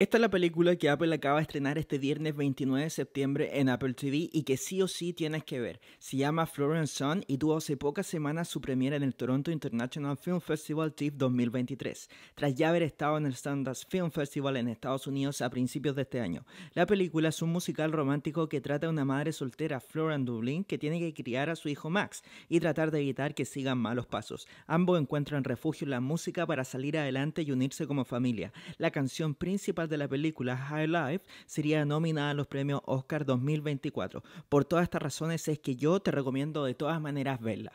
Esta es la película que Apple acaba de estrenar este viernes 29 de septiembre en Apple TV y que sí o sí tienes que ver. Se llama Florence Sun y tuvo hace pocas semanas su premiera en el Toronto International Film Festival TIFF 2023, tras ya haber estado en el Sundance Film Festival en Estados Unidos a principios de este año. La película es un musical romántico que trata a una madre soltera, Florence Dublin, que tiene que criar a su hijo Max y tratar de evitar que sigan malos pasos. Ambos encuentran refugio en la música para salir adelante y unirse como familia. La canción principal de la película High Life sería nominada a los premios Oscar 2024. Por todas estas razones es que yo te recomiendo de todas maneras verla.